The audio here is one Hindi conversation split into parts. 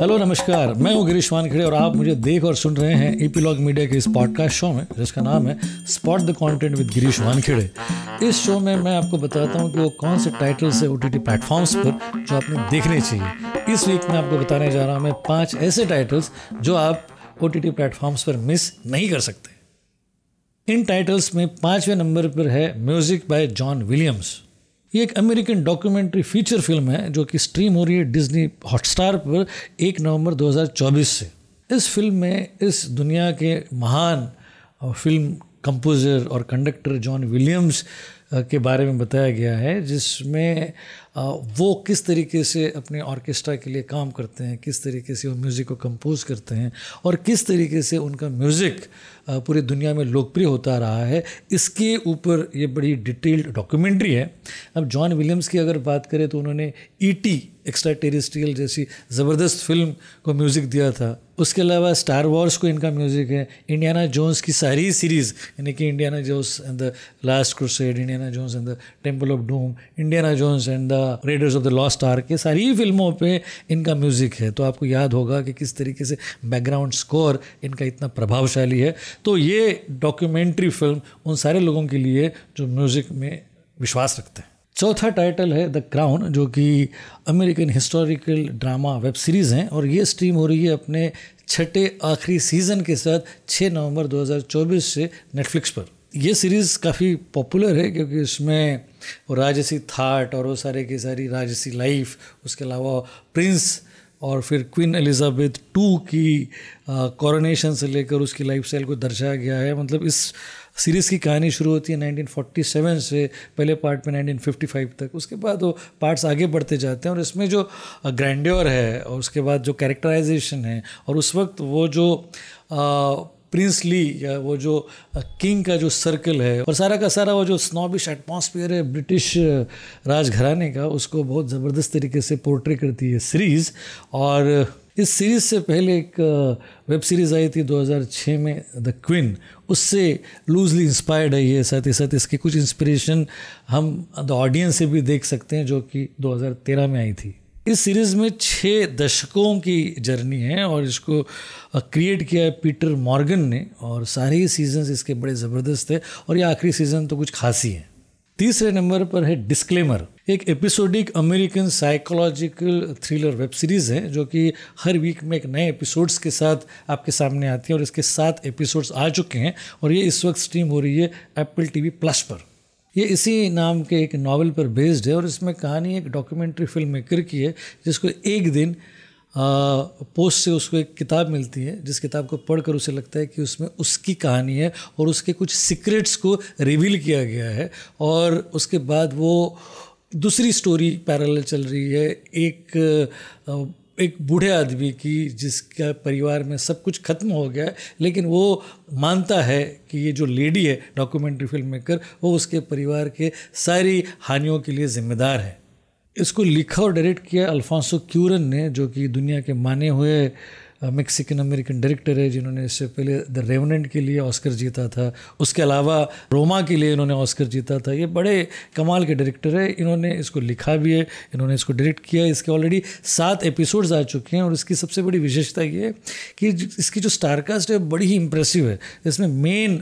हेलो नमस्कार मैं हूँ गिरीश वानखेड़े और आप मुझे देख और सुन रहे हैं ई मीडिया के इस पॉडकास्ट शो में जिसका नाम है spot the content with Girish Wankhede इस शो में मैं आपको बताता हूँ कि वो कौन से टाइटल्स है ओ टी प्लेटफॉर्म्स पर जो आपने देखने चाहिए इस वीक में आपको बताने जा रहा हूँ मैं पाँच ऐसे टाइटल्स जो आप ओ टी प्लेटफॉर्म्स पर मिस नहीं कर सकते इन टाइटल्स में पाँचवें नंबर पर है म्यूज़िक बाय जॉन विलियम्स ये एक अमेरिकन डॉक्यूमेंट्री फीचर फिल्म है जो कि स्ट्रीम हो रही है डिज्नी हॉटस्टार पर एक नवंबर 2024 से इस फिल्म में इस दुनिया के महान फिल्म कंपोज़र और कंडक्टर जॉन विलियम्स के बारे में बताया गया है जिसमें वो किस तरीके से अपने ऑर्केस्ट्रा के लिए काम करते हैं किस तरीके से वो म्यूज़िक को कंपोज करते हैं और किस तरीके से उनका म्यूज़िक पूरी दुनिया में लोकप्रिय होता रहा है इसके ऊपर ये बड़ी डिटेल्ड डॉक्यूमेंट्री है अब जॉन विलियम्स की अगर बात करें तो उन्होंने टी एक्स्ट्रा टेरिस्ट्रियल जैसी ज़बरदस्त फिल्म को म्यूज़िक दिया था उसके अलावा स्टार वॉर्स को इनका म्यूज़िक है इंडियाना जोन्स की सारी सीरीज़ यानी कि Indiana Jones and the last crusade India Indiana Jones and the temple of doom Indiana Jones and the raiders of the lost ark ये सारी फिल्मों पे इनका म्यूज़िक है तो आपको याद होगा कि किस तरीके से बैकग्राउंड स्कोर इनका इतना प्रभावशाली है तो ये डॉक्यूमेंट्री फिल्म उन सारे लोगों के लिए जो म्यूज़िक में विश्वास रखते हैं चौथा टाइटल है द क्राउन जो कि American historical drama web series हैं और ये स्ट्रीम हो रही है अपने छठे आखिरी सीज़न के साथ 6 नवंबर 2024 से नेटफ्लिक्स पर ये सीरीज़ काफ़ी पॉपुलर है क्योंकि उसमें वो राजसी थाट और वो सारे की सारी राजसी लाइफ उसके अलावा प्रिंस और फिर क्वीन एलिजाबेथ टू की कॉरोनेशन से लेकर उसकी लाइफ स्टाइल को दर्शाया गया है मतलब इस सीरीज़ की कहानी शुरू होती है 1947 से पहले पार्ट में 1955 तक उसके बाद वो पार्ट्स आगे बढ़ते जाते हैं और इसमें जो ग्रैंड्योर है और उसके बाद जो कैरेक्टराइजेशन है और उस वक्त वो जो आ, प्रिंसली या वो जो किंग का जो सर्कल है और सारा का सारा वो जो स्नॉबिश एटमोसफियर है ब्रिटिश राजघराने का उसको बहुत ज़बरदस्त तरीके से पोर्ट्रे करती है सीरीज़ और इस सीरीज़ से पहले एक वेब सीरीज़ आई थी 2006 में द क्विन उससे लूजली इंस्पायर्ड है ये साथ ही साथ इसकी कुछ इंस्पिरेशन हम द ऑडियंस से भी देख सकते हैं जो कि 2013 में आई थी इस सीरीज़ में छः दशकों की जर्नी है और इसको क्रिएट किया है पीटर मॉर्गन ने और सारे ही सीजन इसके बड़े ज़बरदस्त है और ये आखिरी सीज़न तो कुछ खास ही है तीसरे नंबर पर है डिस्क्लेमर एक episodic American psychological thriller web series है जो कि हर वीक में एक नए एपिसोड्स के साथ आपके सामने आती है और इसके सात एपिसोड्स आ चुके हैं और ये इस वक्त स्ट्रीम हो रही है एप्पल टीवी प्लस पर ये इसी नाम के एक नावल पर बेस्ड है और इसमें कहानी एक डॉक्यूमेंट्री फिल्म मेकर की है जिसको एक दिन पोस्ट से उसको एक किताब मिलती है जिस किताब को पढ़कर उसे लगता है कि उसमें उसकी कहानी है और उसके कुछ सीक्रेट्स को रिवील किया गया है और उसके बाद वो दूसरी स्टोरी पैरेलल चल रही है एक एक बूढ़े आदमी की जिसका परिवार में सब कुछ खत्म हो गया है लेकिन वो मानता है कि ये जो लेडी है डॉक्यूमेंट्री फिल्म मेकर वो उसके परिवार के सारी हानियों के लिए जिम्मेदार है इसको लिखा और डायरेक्ट किया अल्फांसो क्यूरन ने जो कि दुनिया के माने हुए मेक्सिकन अमेरिकन डायरेक्टर है जिन्होंने इससे पहले द रेवनेंट के लिए ऑस्कर जीता था उसके अलावा रोमा के लिए इन्होंने ऑस्कर जीता था ये बड़े कमाल के डायरेक्टर है इन्होंने इसको लिखा भी है इन्होंने इसको डायरेक्ट किया है इसके ऑलरेडी सात एपिसोड्स आ चुके हैं और इसकी सबसे बड़ी विशेषता ये है कि इसकी जो स्टारकास्ट है बड़ी ही इम्प्रेसिव है इसमें मेन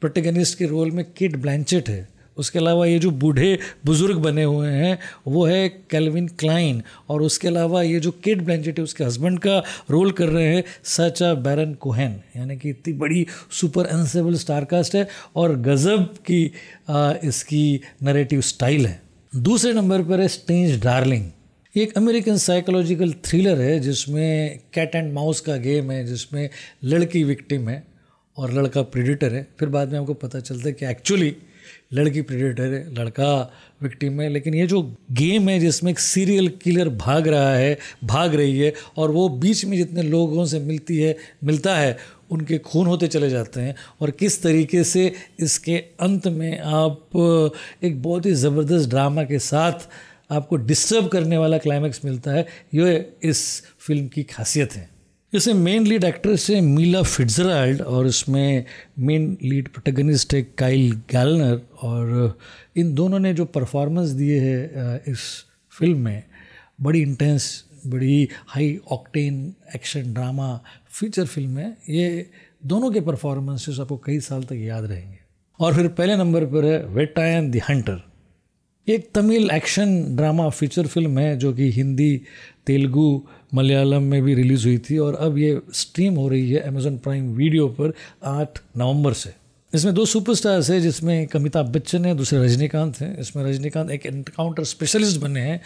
प्रोटेगनिस्ट के रोल में किट ब्लैंचेट है उसके अलावा ये जो बूढ़े बुज़ुर्ग बने हुए हैं वो है कैलविन क्लाइन और उसके अलावा ये जो किड ब्लैंजेट है उसके हस्बैंड का रोल कर रहे हैं सचा बैरन कोहैन यानी कि इतनी बड़ी सुपर एनसेबल स्टारकास्ट है और गज़ब की आ, इसकी नरेटिव स्टाइल है दूसरे नंबर पर है स्टेंज डार्लिंग ये एक अमेरिकन साइकोलॉजिकल थ्रिलर है जिसमें कैट एंड माउस का गेम है जिसमें लड़की विक्टिम है और लड़का प्रिडिटर है फिर बाद में आपको पता चलता है कि एक्चुअली लड़की प्रेडेटर है लड़का विक्टिम है लेकिन ये जो गेम है जिसमें एक सीरियल किलर भाग रहा है भाग रही है और वो बीच में जितने लोगों से मिलती है मिलता है उनके खून होते चले जाते हैं और किस तरीके से इसके अंत में आप एक बहुत ही ज़बरदस्त ड्रामा के साथ आपको डिस्टर्ब करने वाला क्लाइमैक्स मिलता है ये इस फिल्म की खासियत है इसमें मेन लीड एक्ट्रेस है मीला फिट्जराल्ड और इसमें मेन लीड प्रोटेगनिस्ट है काइल गैलनर और इन दोनों ने जो परफॉर्मेंस दिए है इस फिल्म में बड़ी इंटेंस बड़ी high octane action drama feature film है ये दोनों के परफॉर्मेंसेस आपको कई साल तक याद रहेंगे और फिर पहले नंबर पर है वेटायन द हंटर एक Tamil action drama feature film है जो कि हिंदी तेलुगु मलयालम में भी रिलीज़ हुई थी और अब ये स्ट्रीम हो रही है अमेजन प्राइम वीडियो पर आठ नवंबर से इसमें दो सुपरस्टार्स हैं जिसमें एक अमिताभ बच्चन है दूसरे रजनीकांत हैं इसमें रजनीकांत एक एनकाउंटर स्पेशलिस्ट बने हैं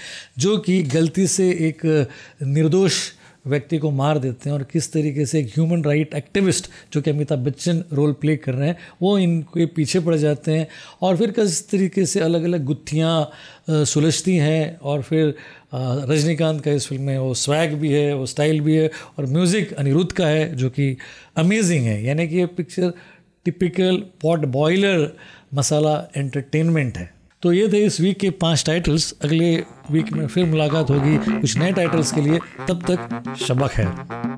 जो कि गलती से एक निर्दोष व्यक्ति को मार देते हैं और किस तरीके से एक ह्यूमन राइट एक्टिविस्ट जो कि अमिताभ बच्चन रोल प्ले कर रहे हैं वो इनके पीछे पड़ जाते हैं और फिर किस तरीके से अलग अलग गुत्थियाँ सुलझती हैं और फिर रजनीकांत का इस फिल्म में वो स्वैग भी है वो स्टाइल भी है और म्यूज़िक अनिरुद्ध का है जो कि अमेजिंग है यानी कि ये picture typical pot boiler masala entertainment है तो ये थे इस वीक के पांच टाइटल्स अगले वीक में फिर मुलाकात होगी कुछ नए टाइटल्स के लिए तब तक शबक है